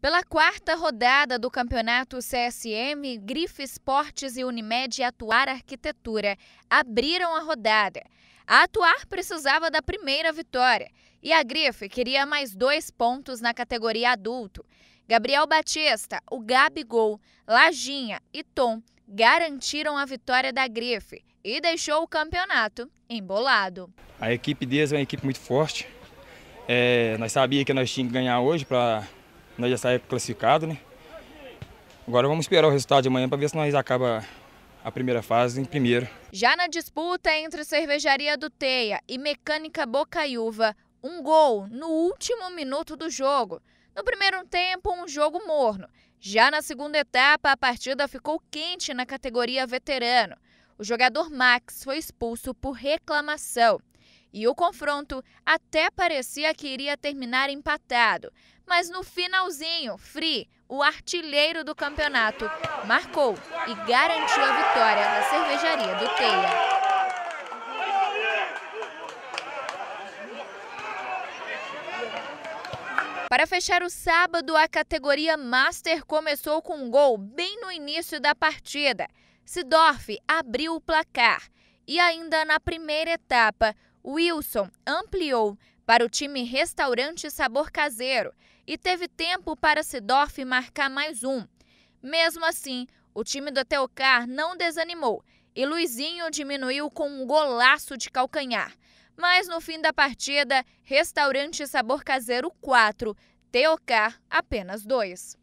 Pela quarta rodada do campeonato CSM, Grife Esportes e Unimed Atuar Arquitetura abriram a rodada. A Atuar precisava da primeira vitória e a Grife queria mais dois pontos na categoria adulto. Gabriel Batista, o Gabigol, Lajinha e Tom garantiram a vitória da Grife e deixou o campeonato embolado. A equipe deles é uma equipe muito forte. É, nós sabíamos que nós tínhamos que ganhar hoje para nós já saímos classificados, né? Agora vamos esperar o resultado de amanhã para ver se nós acaba a primeira fase em primeiro. Já na disputa entre Cervejaria do Teia e Mecânica Bocaiúva, um gol no último minuto do jogo. No primeiro tempo, um jogo morno. Já na segunda etapa, a partida ficou quente na categoria veterano. O jogador Max foi expulso por reclamação e o confronto até parecia que iria terminar empatado. Mas no finalzinho, Free, o artilheiro do campeonato, marcou e garantiu a vitória da cervejaria do Teia. Para fechar o sábado, a categoria Master começou com um gol bem no início da partida. Sidorf abriu o placar. E ainda na primeira etapa, Wilson ampliou para o time Restaurante Sabor Caseiro e teve tempo para Sidorf marcar mais um. Mesmo assim, o time do Teocar não desanimou e Luizinho diminuiu com um golaço de calcanhar. Mas no fim da partida, Restaurante Sabor Caseiro 4, Teocar apenas 2.